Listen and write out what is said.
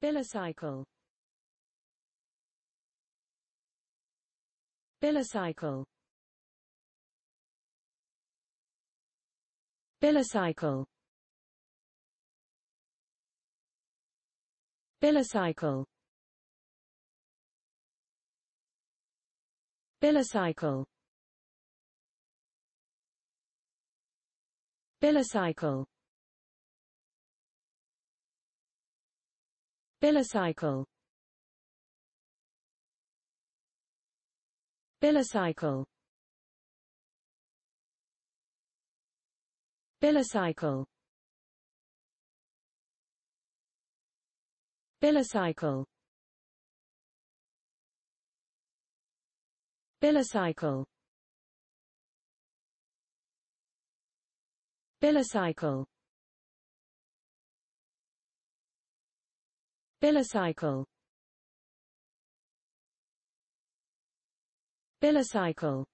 Bilicycle Bilicycle Bilicycle Bilicycle Bilicycle Bilicycle Bilicycle Bilicycle Bilicycle Bilicycle Bilicycle Bilicycle Bilicycle Bilicycle